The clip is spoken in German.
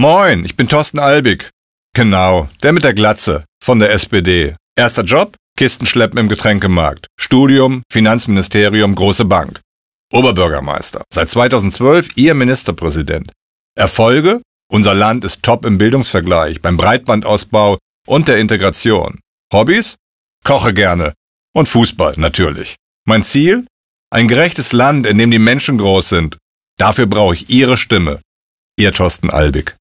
Moin, ich bin Thorsten Albig. Genau, der mit der Glatze von der SPD. Erster Job? Kistenschleppen im Getränkemarkt. Studium, Finanzministerium, große Bank. Oberbürgermeister. Seit 2012 Ihr Ministerpräsident. Erfolge? Unser Land ist top im Bildungsvergleich, beim Breitbandausbau und der Integration. Hobbys? Koche gerne. Und Fußball, natürlich. Mein Ziel? Ein gerechtes Land, in dem die Menschen groß sind. Dafür brauche ich Ihre Stimme. Ihr Thorsten Albig.